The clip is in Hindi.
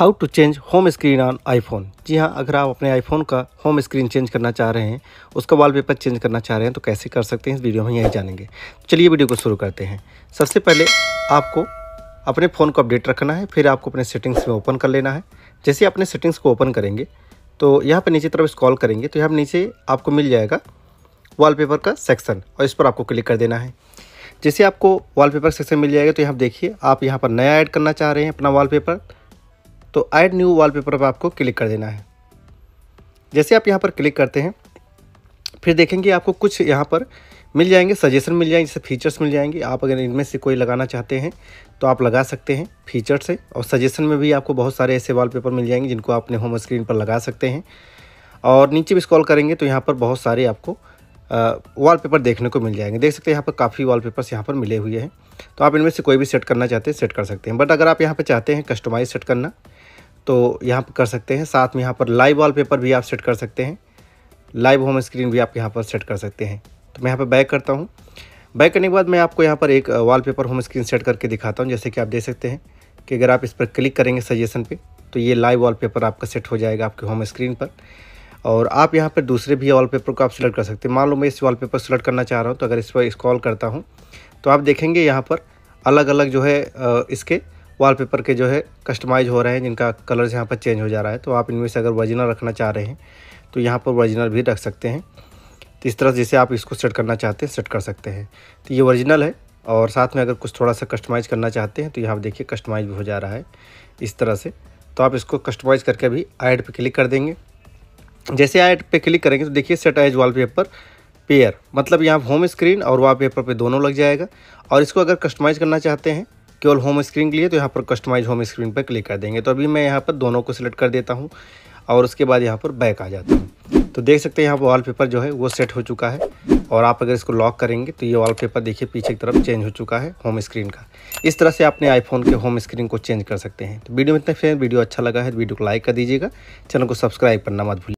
how to change home screen on iPhone जी हाँ अगर आप अपने आईफोन का होम स्क्रीन चेंज करना चाह रहे हैं उसका वॉलपेपर चेंज करना चाह रहे हैं तो कैसे कर सकते हैं इस वीडियो में यही जानेंगे चलिए वीडियो को शुरू करते हैं सबसे पहले आपको अपने फ़ोन को अपडेट रखना है फिर आपको अपने सेटिंग्स में ओपन कर लेना है जैसे अपने सेटिंग्स को ओपन करेंगे तो यहाँ पर नीचे तरफ स्कॉल करेंगे तो यहाँ नीचे आपको मिल जाएगा वाल का सेक्शन और इस पर आपको क्लिक कर देना है जैसे आपको वाल सेक्शन मिल जाएगा तो यहाँ देखिए आप यहाँ पर नया ऐड करना चाह रहे हैं अपना वाल तो ऐड न्यू वॉलपेपर पर आपको क्लिक कर देना है जैसे आप यहाँ पर क्लिक करते हैं फिर देखेंगे आपको कुछ यहाँ पर मिल जाएंगे सजेशन मिल जाएंगे जैसे फीचर्स मिल जाएंगे आप अगर इनमें से कोई लगाना चाहते हैं तो आप लगा सकते हैं फीचर्स से और सजेशन में भी आपको बहुत सारे ऐसे वॉलपेपर मिल जाएंगे जिनको आप अपने होम स्क्रीन पर लगा सकते हैं और नीचे भी स्कॉल करेंगे तो यहाँ पर बहुत सारे आपको वॉलपेपर देखने को मिल जाएंगे देख सकते हैं यहाँ पर काफ़ी वॉलपेपर्स यहाँ पर मिले हुए हैं तो आप इनमें से कोई भी सेट करना चाहते हैं सेट कर सकते हैं बट अगर आप यहाँ पर चाहते हैं कस्टमाइज सेट करना तो यहाँ पर कर सकते हैं साथ में यहाँ पर लाइव वॉलपेपर भी आप सेट कर सकते हैं लाइव होम स्क्रीन भी आप यहाँ पर सेट कर सकते हैं तो मैं यहाँ पर बैक करता हूँ बैक करने के बाद मैं आपको यहाँ पर एक वॉलपेपर होम स्क्रीन सेट करके दिखाता हूँ जैसे कि आप देख सकते हैं कि अगर आप इस पर क्लिक करेंगे सजेशन पे तो ये लाइव पेपर आपका सेट हो जाएगा आपके होम स्क्रीन पर और आप यहाँ पर दूसरे भी पेपर को आप सिलेक्ट कर सकते हैं मान लो मैं इस पेपर सेलेक्ट करना चाह रहा हूँ तो अगर इस पर स्क्रॉल करता हूँ तो आप देखेंगे यहाँ पर अलग अलग जो है इसके वॉलपेपर के जो है कस्टमाइज हो रहे हैं जिनका कलर्स यहाँ पर चेंज हो जा रहा है तो आप इनमें से अगर वर्जिनल रखना चाह रहे हैं तो यहाँ पर वर्जिनल भी रख सकते हैं तो इस तरह जैसे आप इसको सेट करना चाहते हैं सेट कर सकते हैं तो ये ओरिजिनल है और साथ में अगर कुछ थोड़ा सा कस्टमाइज़ करना चाहते हैं तो यहाँ देखिए कस्टमाइज़ भी हो जा रहा है इस तरह से तो आप इसको कस्टमाइज़ करके भी ऐड पर क्लिक कर देंगे जैसे ऐड पर क्लिक करेंगे तो देखिए सेट एज पेपर पेयर मतलब यहाँ होम स्क्रीन और पेपर पर दोनों लग जाएगा और इसको अगर कस्टमाइज़ करना चाहते हैं केवल होम स्क्रीन के लिए तो यहाँ पर कस्टमाइज होम स्क्रीन पर क्लिक कर देंगे तो अभी मैं यहाँ पर दोनों को सिलेक्ट कर देता हूँ और उसके बाद यहाँ पर बैक आ जाता हूँ तो देख सकते हैं यहाँ पर वॉलपेपर जो है वो सेट हो चुका है और आप अगर इसको लॉक करेंगे तो ये वॉलपेपर देखिए पीछे की तरफ चेंज हो चुका है होम स्क्रीन का इस तरह से अपने आईफोन के होम स्क्रीन को चेंज कर सकते हैं तो वीडियो में इतना फिर वीडियो अच्छा लगा है तो वीडियो को लाइक कर दीजिएगा चैनल को सब्सक्राइब करना मत भूलिए